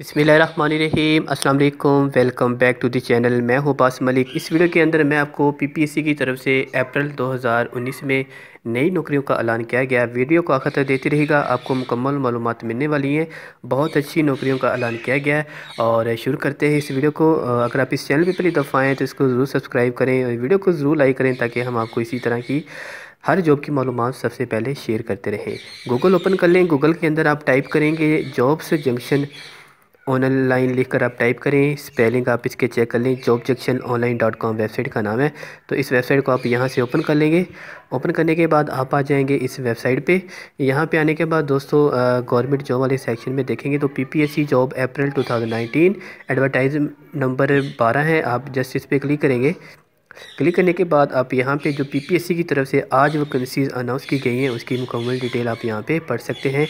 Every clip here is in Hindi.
बिसमीम अस्सलाम वालेकुम welcome back to the channel मैं हूं बास मलिक इस वीडियो के अंदर मैं आपको पीपीएससी की तरफ से अप्रैल 2019 में नई नौकरियों का ऐलान किया गया वीडियो को आखिर तक देते रहेगा आपको मुकम्मल मालूम मिलने वाली हैं बहुत अच्छी नौकरियों का ऐलान किया गया है और शुरू करते हैं इस वीडियो को अगर आप इस चैनल पर पहली दफ़ा आएँ तो इसको ज़रूर सब्सक्राइब करें और वीडियो को ज़रूर लाइक करें ताकि हम आपको इसी तरह की हर जॉब की मालूम सबसे पहले शेयर करते रहें गूगल ओपन कर लें गूगल के अंदर आप टाइप करेंगे जॉब्स जंक्शन ऑनलाइन लिख कर आप टाइप करें स्पेलिंग आप इसके चेक कर लें job junction online dot com website का नाम है तो इस वेबसाइट को आप यहाँ से ओपन कर लेंगे ओपन करने के बाद आप आ जाएंगे इस वेबसाइट पे यहाँ पे आने के बाद दोस्तों गवर्नमेंट जॉब वाले सेक्शन में देखेंगे तो PPSC job April two advertise number बारह है आप जस्ट इस पर क्लिक करेंगे क्लिक करने के बाद आप यहाँ पे जो पीपीएससी की तरफ से आज वैकेंसीज अनाउंस की गई हैं उसकी मुकम्मल डिटेल आप यहाँ पे पढ़ सकते हैं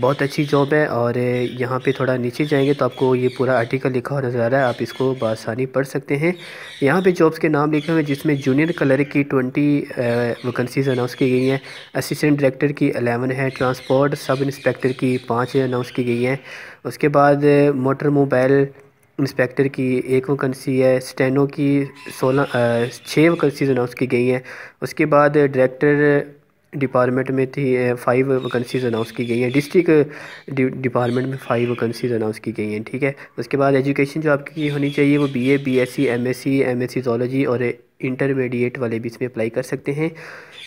बहुत अच्छी जॉब है और यहाँ पे थोड़ा नीचे जाएंगे तो आपको ये पूरा आर्टिकल लिखा हुआ नज़र आ रहा है आप इसको बसानी पढ़ सकते हैं यहाँ पे जॉब्स के नाम लिखे हुए हैं जिसमें जूनियर कलर की ट्वेंटी वैकेंसीज अनाउंस की गई हैं असिस्टेंट डायरेक्टर की अलेवन है ट्रांसपोर्ट सब इंस्पेक्टर की पाँच अनाउंस की गई हैं उसके बाद मोटर मोबाइल इंस्पेक्टर की एक वैकेंसी है स्टेनो की सोलह छः वैकेंसीज़ अनाउंस की गई हैं उसके बाद डायरेक्टर डिपार्टमेंट में थी फाइव वैकेंसीज अनाउंस की गई हैं डिस्ट्रिक्ट डिपार्टमेंट में फाइव वैकेंसीज अनाउंस की गई हैं ठीक है उसके बाद एजुकेशन जो आपकी होनी चाहिए वो BA BSc MSc MSc zoology और इंटरमीडिएट वाले भी इसमें अप्लाई कर सकते हैं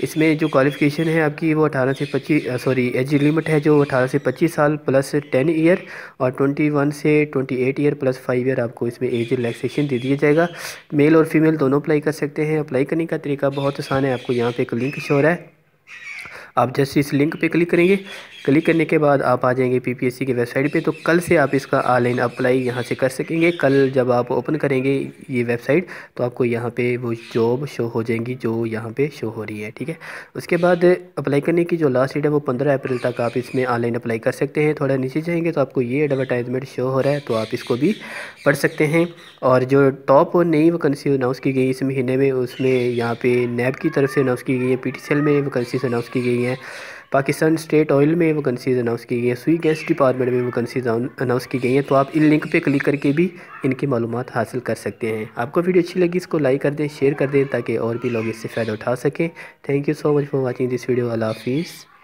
इसमें जो क्वालिफिकेशन है आपकी वो अठारह से पच्चीस सॉरी एज लिमिट है जो अठारह से पच्चीस साल प्लस टेन ईयर और ट्वेंटी वन से eight year plus five year आपको इसमें एज रिलैक्सेशन दे दिया जाएगा मेल और फीमेल दोनों अप्लाई कर सकते हैं अप्लाई करने का तरीका बहुत आसान है आपको यहाँ पर एक लिंक शोर है आप जैसे इस लिंक पे क्लिक करेंगे क्लिक करने के बाद आप आ जाएंगे पीपीएससी की वेबसाइट पे तो कल से आप इसका ऑनलाइन अप्लाई यहाँ से कर सकेंगे कल जब आप ओपन करेंगे ये वेबसाइट तो आपको यहाँ पे वो जॉब शो हो जाएंगी जो यहाँ पे शो हो रही है ठीक है उसके बाद अप्लाई करने की जो लास्ट डेट है वो पंद्रह अप्रैल तक आप इसमें ऑनलाइन अप्लाई कर सकते हैं थोड़ा नीचे जाएंगे तो आपको ये एडवर्टाइजमेंट शो हो रहा है तो आप इसको भी पढ़ सकते हैं और जो टॉप नई वैकेंसी अनाउंस की गई इस महीने में उसमें यहाँ पे नैब की तरफ से अनाउंस की गई है पी में वैकेंसी अनाउंस की गई हैं हैं पाकिस्तान स्टेट ऑयल में वैकेंसीज अनाउंस की गई हैं सुई गैस डिपार्टमेंट में वैकेंसीज अनाउंस की गई हैं तो आप इन लिंक पे क्लिक करके भी इनकी मालूम हासिल कर सकते हैं आपको वीडियो अच्छी लगी इसको लाइक कर दें शेयर कर दें ताकि और भी लोग इससे फ़ायदा उठा सकें thank you so much for watching this video अला हाफिज़